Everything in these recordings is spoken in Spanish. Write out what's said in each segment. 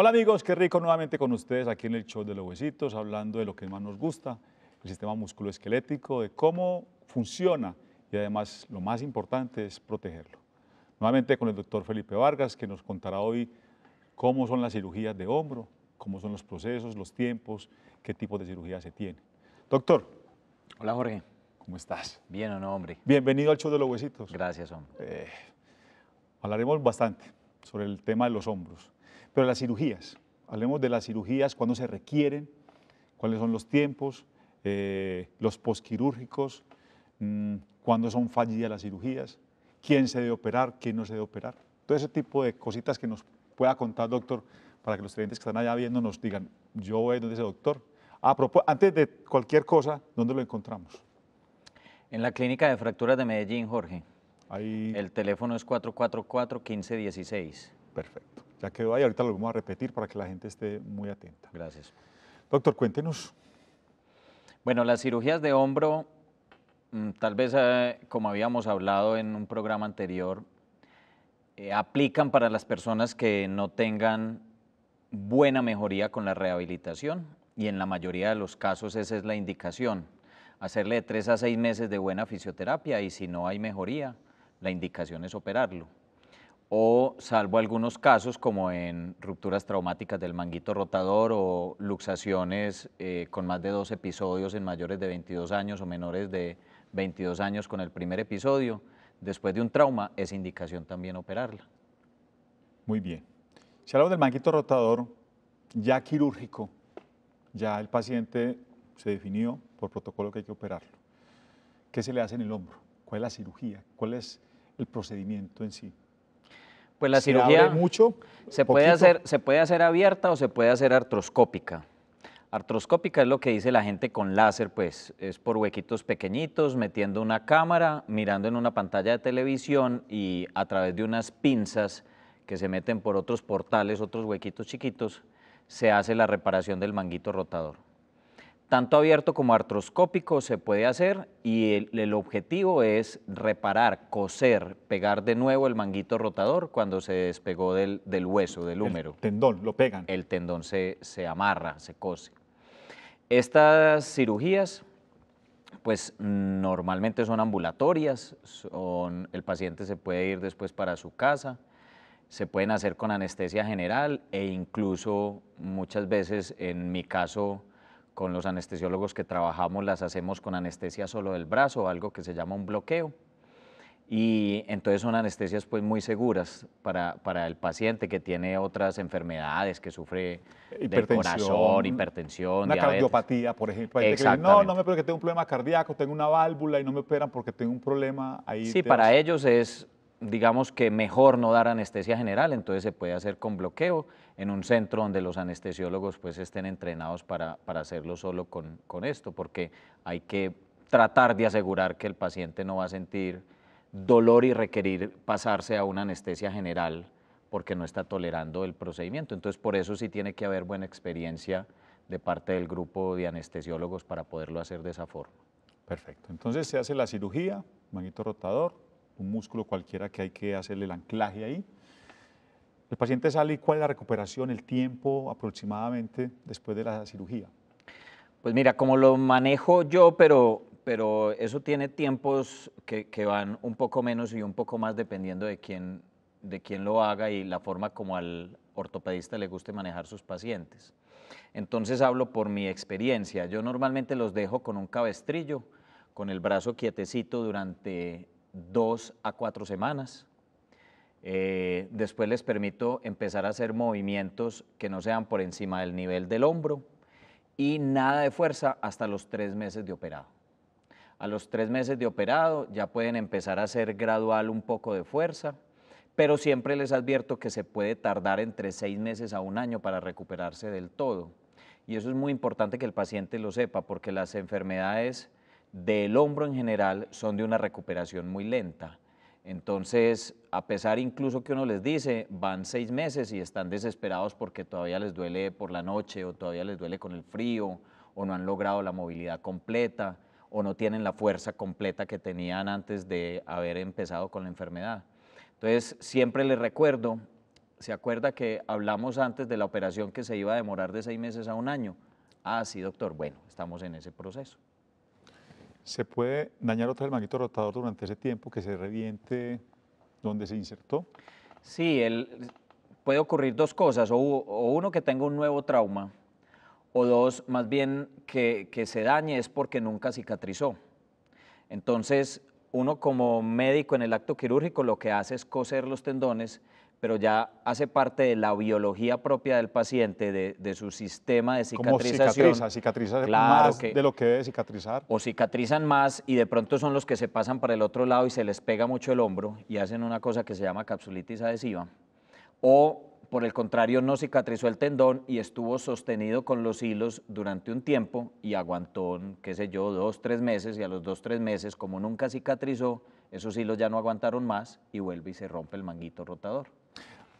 Hola amigos, qué rico nuevamente con ustedes aquí en el show de los huesitos, hablando de lo que más nos gusta, el sistema musculoesquelético, de cómo funciona y además lo más importante es protegerlo. Nuevamente con el doctor Felipe Vargas que nos contará hoy cómo son las cirugías de hombro, cómo son los procesos, los tiempos, qué tipo de cirugía se tiene. Doctor. Hola Jorge. ¿Cómo estás? Bien o no, hombre. Bienvenido al show de los huesitos. Gracias, hombre. Eh, hablaremos bastante sobre el tema de los hombros pero las cirugías, hablemos de las cirugías, cuándo se requieren, cuáles son los tiempos, eh, los posquirúrgicos, mm, cuándo son fallidas las cirugías, quién se debe operar, quién no se debe operar. Todo ese tipo de cositas que nos pueda contar, doctor, para que los clientes que están allá viendo nos digan, yo voy donde ese doctor. antes de cualquier cosa, ¿dónde lo encontramos? En la Clínica de Fracturas de Medellín, Jorge. El teléfono es 444-1516. Perfecto ya quedó ahí, ahorita lo vamos a repetir para que la gente esté muy atenta. Gracias. Doctor, cuéntenos. Bueno, las cirugías de hombro, mm, tal vez eh, como habíamos hablado en un programa anterior, eh, aplican para las personas que no tengan buena mejoría con la rehabilitación y en la mayoría de los casos esa es la indicación. Hacerle tres a seis meses de buena fisioterapia y si no hay mejoría, la indicación es operarlo o salvo algunos casos como en rupturas traumáticas del manguito rotador o luxaciones eh, con más de dos episodios en mayores de 22 años o menores de 22 años con el primer episodio, después de un trauma es indicación también operarla. Muy bien. Si hablamos del manguito rotador, ya quirúrgico, ya el paciente se definió por protocolo que hay que operarlo. ¿Qué se le hace en el hombro? ¿Cuál es la cirugía? ¿Cuál es el procedimiento en sí? Pues la cirugía mucho, se puede hacer se puede hacer abierta o se puede hacer artroscópica. Artroscópica es lo que dice la gente con láser, pues es por huequitos pequeñitos, metiendo una cámara, mirando en una pantalla de televisión y a través de unas pinzas que se meten por otros portales, otros huequitos chiquitos, se hace la reparación del manguito rotador tanto abierto como artroscópico se puede hacer y el, objetivo es reparar, coser, pegar de nuevo el manguito rotador cuando se despegó del, hueso, del húmero. tendón, lo pegan. El tendón se, amarra, se cose. Estas cirugías pues normalmente son ambulatorias, el paciente se puede ir después para su casa, se pueden hacer con anestesia general e incluso muchas veces, en mi caso, con los anestesiólogos que trabajamos las hacemos con anestesia solo del brazo, algo que se llama un bloqueo. Y entonces son anestesias pues muy seguras para, para el paciente que tiene otras enfermedades, que sufre de corazón, hipertensión, Una cardiopatía, por ejemplo. Hay no, no me pero que tengo un problema cardíaco, tengo una válvula y no me operan porque tengo un problema ahí. Sí, para ellos es digamos que mejor no dar anestesia general, entonces se puede hacer con bloqueo en un centro donde los anestesiólogos pues estén entrenados para, hacerlo solo con, con, esto, porque hay que tratar de asegurar que el paciente no va a sentir dolor y requerir pasarse a una anestesia general porque no está tolerando el procedimiento. Entonces por eso sí tiene que haber buena experiencia de parte del grupo de anestesiólogos para poderlo hacer de esa forma. Perfecto, entonces se hace la cirugía, manguito rotador, un músculo cualquiera que hay que hacerle el anclaje ahí. El paciente sale y cuál es la recuperación, el tiempo aproximadamente después de la cirugía. Pues mira, como lo manejo yo, pero, pero eso tiene tiempos que, van un poco menos y un poco más dependiendo de quién, de quién lo haga y la forma como al ortopedista le guste manejar sus pacientes. Entonces hablo por mi experiencia. Yo normalmente los dejo con un cabestrillo, con el brazo quietecito durante dos a cuatro semanas. Eh, después les permito empezar a hacer movimientos que no sean por encima del nivel del hombro y nada de fuerza hasta los tres meses de operado. A los tres meses de operado ya pueden empezar a hacer gradual un poco de fuerza, pero siempre les advierto que se puede tardar entre seis meses a un año para recuperarse del todo. Y eso es muy importante que el paciente lo sepa, porque las enfermedades del hombro en general son de una recuperación muy lenta. Entonces, a pesar incluso que uno les dice, van seis meses y están desesperados porque todavía les duele por la noche o todavía les duele con el frío o no han logrado la movilidad completa o no tienen la fuerza completa que tenían antes de haber empezado con la enfermedad. Entonces, siempre les recuerdo, ¿se acuerda que hablamos antes de la operación que se iba a demorar de seis meses a un año? Ah, sí, doctor, bueno, estamos en ese proceso se puede dañar otra vez el manguito rotador durante ese tiempo que se reviente donde se insertó. Sí, puede ocurrir dos cosas, o, uno que tenga un nuevo trauma, o dos, más bien que, que se dañe es porque nunca cicatrizó. Entonces, uno como médico en el acto quirúrgico lo que hace es coser los tendones pero ya hace parte de la biología propia del paciente, de, su sistema de cicatrización. Como cicatriza, cicatriza más de lo que debe cicatrizar. O cicatrizan más y de pronto son los que se pasan para el otro lado y se les pega mucho el hombro y hacen una cosa que se llama capsulitis adhesiva. O por el contrario no cicatrizó el tendón y estuvo sostenido con los hilos durante un tiempo y aguantó, qué sé yo, dos, tres meses y a los dos, tres meses, como nunca cicatrizó, esos hilos ya no aguantaron más y vuelve y se rompe el manguito rotador.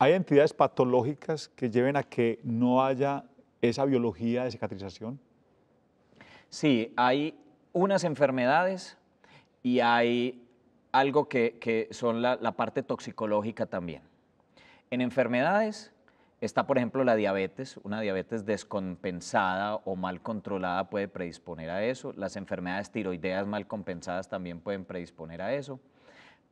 ¿Hay entidades patológicas que lleven a que no haya esa biología de cicatrización? Sí, hay unas enfermedades y hay algo que, son la, la, parte toxicológica también. En enfermedades está, por ejemplo, la diabetes. Una diabetes descompensada o mal controlada puede predisponer a eso. Las enfermedades tiroideas mal compensadas también pueden predisponer a eso.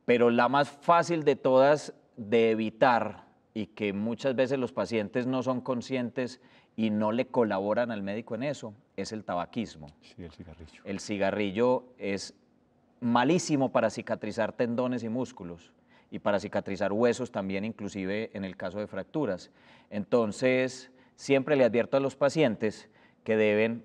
Pero la más fácil de todas de evitar y que muchas veces los pacientes no son conscientes y no le colaboran al médico en eso, es el tabaquismo. Sí, el cigarrillo. El cigarrillo es malísimo para cicatrizar tendones y músculos y para cicatrizar huesos también, inclusive en el caso de fracturas. Entonces, siempre le advierto a los pacientes que deben,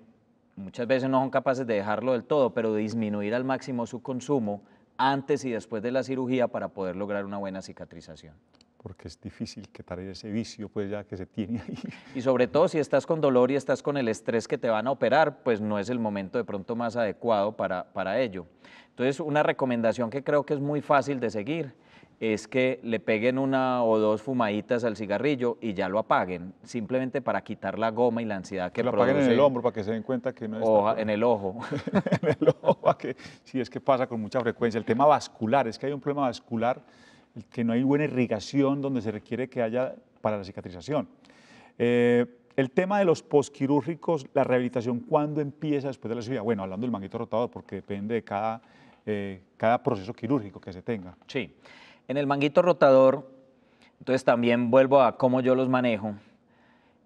muchas veces no son capaces de dejarlo del todo, pero disminuir al máximo su consumo antes y después de la cirugía para poder lograr una buena cicatrización porque es difícil quitar ese vicio pues ya que se tiene ahí. Y sobre todo si estás con dolor y estás con el estrés que te van a operar, pues no es el momento de pronto más adecuado para, para ello. Entonces una recomendación que creo que es muy fácil de seguir es que le peguen una o dos fumaditas al cigarrillo y ya lo apaguen, simplemente para quitar la goma y la ansiedad que, que lo apaguen en el hombro para que se den cuenta que no es... en el ojo. en el ojo, que sí, es que pasa con mucha frecuencia. El tema vascular, es que hay un problema vascular que no hay buena irrigación donde se requiere que haya para la cicatrización. Eh, el tema de los posquirúrgicos, la rehabilitación, ¿cuándo empieza después de la cirugía? Bueno, hablando del manguito rotador, porque depende de cada, eh, cada proceso quirúrgico que se tenga. Sí, en el manguito rotador, entonces también vuelvo a cómo yo los manejo.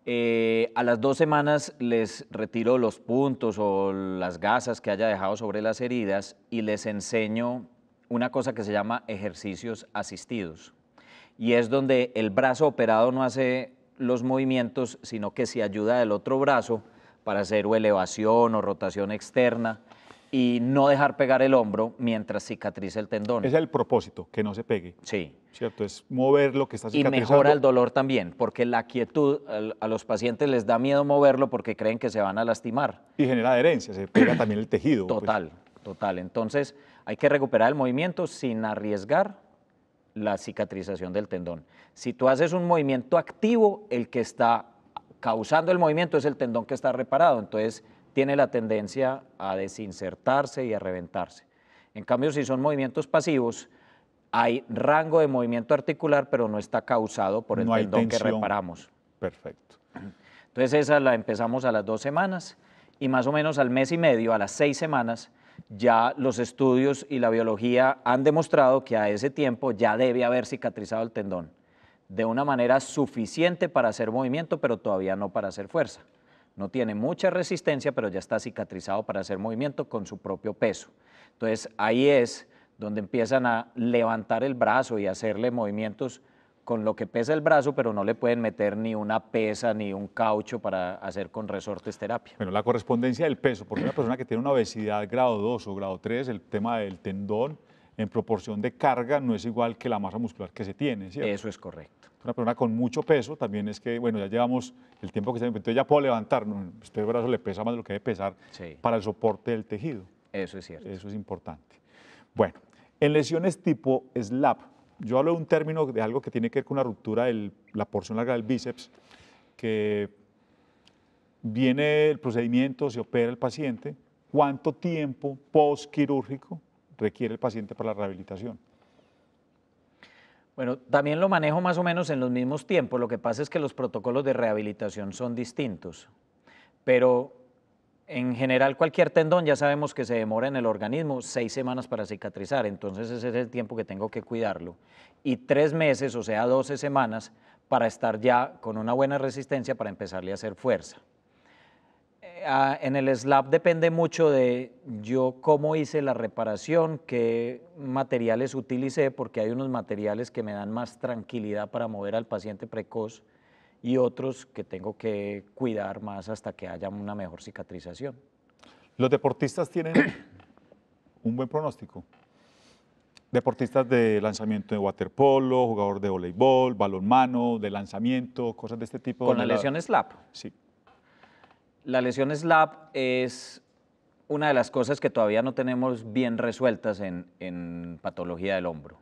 Eh, a las dos semanas les retiro los puntos o las gasas que haya dejado sobre las heridas y les enseño una cosa que se llama ejercicios asistidos. Y es donde el brazo operado no hace los movimientos, sino que se ayuda del otro brazo para hacer o elevación o rotación externa y no dejar pegar el hombro mientras cicatriza el tendón. es el propósito, que no se pegue. Sí. ¿Cierto? Es mover lo que está cicatrizando. Y mejora el dolor también, porque la quietud a los pacientes les da miedo moverlo porque creen que se van a lastimar. Y genera adherencia, se pega también el tejido. Pues. Total total. Entonces, hay que recuperar el movimiento sin arriesgar la cicatrización del tendón. Si tú haces un movimiento activo, el que está causando el movimiento es el tendón que está reparado, entonces tiene la tendencia a desinsertarse y a reventarse. En cambio, si son movimientos pasivos, hay rango de movimiento articular, pero no está causado por el tendón que reparamos. Perfecto. Entonces esa la empezamos a las dos semanas y más o menos al mes y medio, a las seis semanas, ya los estudios y la biología han demostrado que a ese tiempo ya debe haber cicatrizado el tendón de una manera suficiente para hacer movimiento, pero todavía no para hacer fuerza. No tiene mucha resistencia, pero ya está cicatrizado para hacer movimiento con su propio peso. Entonces ahí es donde empiezan a levantar el brazo y hacerle movimientos con lo que pesa el brazo, pero no le pueden meter ni una pesa ni un caucho para hacer con resortes terapia. Bueno, la correspondencia del peso, porque una persona que tiene una obesidad grado 2 o grado 3, el tema del tendón en proporción de carga no es igual que la masa muscular que se tiene, ¿cierto? Eso es correcto. Una persona con mucho peso también es que, bueno, ya llevamos el tiempo que se entonces ya puedo levantar, este brazo le pesa más de lo que debe pesar para el soporte del tejido. Eso es cierto. Eso es importante. Bueno, en lesiones tipo SLAP, yo hablo de un término de algo que tiene que ver con una ruptura de la porción larga del bíceps, que viene el procedimiento, se opera el paciente, cuánto tiempo postquirúrgico requiere el paciente para la rehabilitación. Bueno, también lo manejo más o menos en los mismos tiempos, lo que pasa es que los protocolos de rehabilitación son distintos, pero en general, cualquier tendón ya sabemos que se demora en el organismo seis semanas para cicatrizar, entonces ese es el tiempo que tengo que cuidarlo. Y tres meses, o sea, 12 semanas, para estar ya con una buena resistencia para empezarle a hacer fuerza. Eh, ah, en el slab depende mucho de yo cómo hice la reparación, qué materiales utilicé, porque hay unos materiales que me dan más tranquilidad para mover al paciente precoz y otros que tengo que cuidar más hasta que haya una mejor cicatrización. ¿Los deportistas tienen un buen pronóstico? Deportistas de lanzamiento de waterpolo, jugador de voleibol, balonmano, de lanzamiento, cosas de este tipo. Con la lesión la... SLAP. Sí. La lesión SLAP es una de las cosas que todavía no tenemos bien resueltas en patología del hombro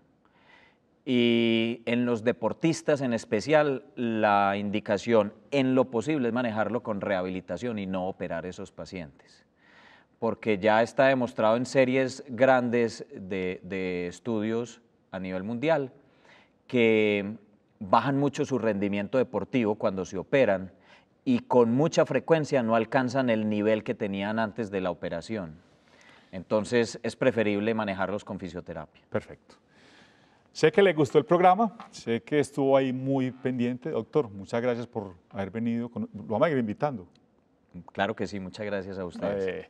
y en los deportistas en especial la indicación en lo posible es manejarlo con rehabilitación y no operar esos pacientes, porque ya está demostrado en series grandes de, de estudios a nivel mundial que bajan mucho su rendimiento deportivo cuando se operan y con mucha frecuencia no alcanzan el nivel que tenían antes de la operación. Entonces es preferible manejarlos con fisioterapia. Perfecto. Sé que le gustó el programa, sé que estuvo ahí muy pendiente. Doctor, muchas gracias por haber venido. lo vamos a ir invitando. Claro que sí, muchas gracias a ustedes. Eh,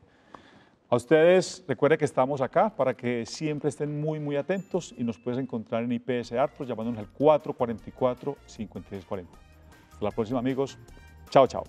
a ustedes, recuerden que estamos acá para que siempre estén muy, muy atentos y nos puedes encontrar en IPS pues llamándonos al 444-5340. Hasta la próxima, amigos. Chao, chao.